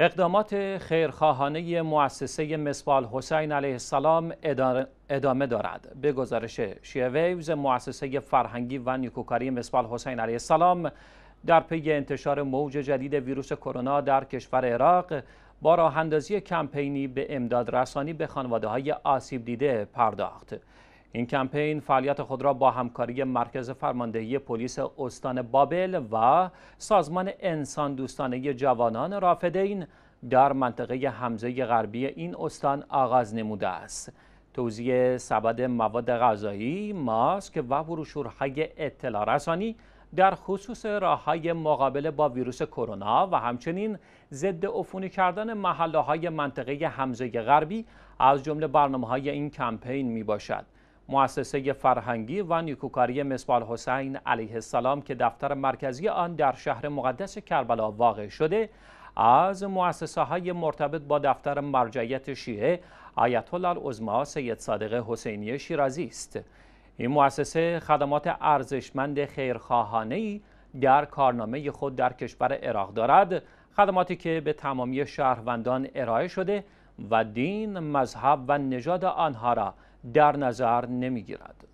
اقدامات خیرخواهانه مؤسسه مسبال حسین علیه السلام ادامه دارد. به گزارش شیعه ویوز مؤسسه فرهنگی و نیکوکاری مسبال حسین علیه السلام در پی انتشار موج جدید ویروس کرونا در کشور عراق با راه اندازی کمپینی به امداد رسانی به خانواده های آسیب دیده پرداخت. این کمپین فعالیت خود را با همکاری مرکز فرماندهی پلیس استان بابل و سازمان انسان دوستانه جوانان رافدین در منطقه همزه غربی این استان آغاز نموده است. توزیع سبد مواد غذایی، ماسک و بروشورهای اطلاع رسانی در خصوص راههای مقابله با ویروس کرونا و همچنین ضد عفونی کردن محله های منطقه حمزه غربی از جمله برنامه های این کمپین می باشد. مؤسسه فرهنگی و نیکوکاری مصباح حسین علیه السلام که دفتر مرکزی آن در شهر مقدس کربلا واقع شده از مؤسسه های مرتبط با دفتر مرجعیت شیعه آیت الله العظما سید صادق حسینی شیرازی است این مؤسسه خدمات ارزشمند خیرخواهانه در کارنامه خود در کشور عراق دارد خدماتی که به تمامی شهروندان ارائه شده و دین، مذهب و نژاد آنها را در نظر نمی گیرد.